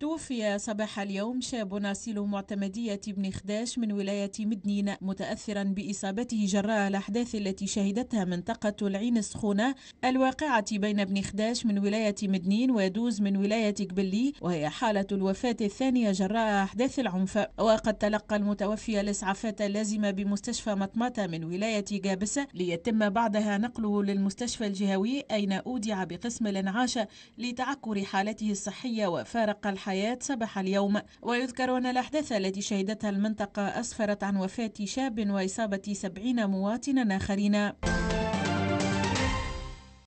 توفي صباح اليوم شاب ناسيل معتمدية بن خداش من ولاية مدنين متأثرا بإصابته جراء الأحداث التي شهدتها منطقة العين السخونة الواقعة بين ابن خداش من ولاية مدنين ودوز من ولاية قبلي وهي حالة الوفاة الثانية جراء أحداث العنف وقد تلقى المتوفي الإسعافات اللازمة بمستشفى مطمطة من ولاية جابسة ليتم بعدها نقله للمستشفى الجهوي أين أودع بقسم الإنعاش لتعكر حالته الصحية وفارق الحياة الحياة صباح اليوم ويذكر أن الأحداث التي شهدتها المنطقة أسفرت عن وفاة شاب وإصابة سبعين مواطنا آخرين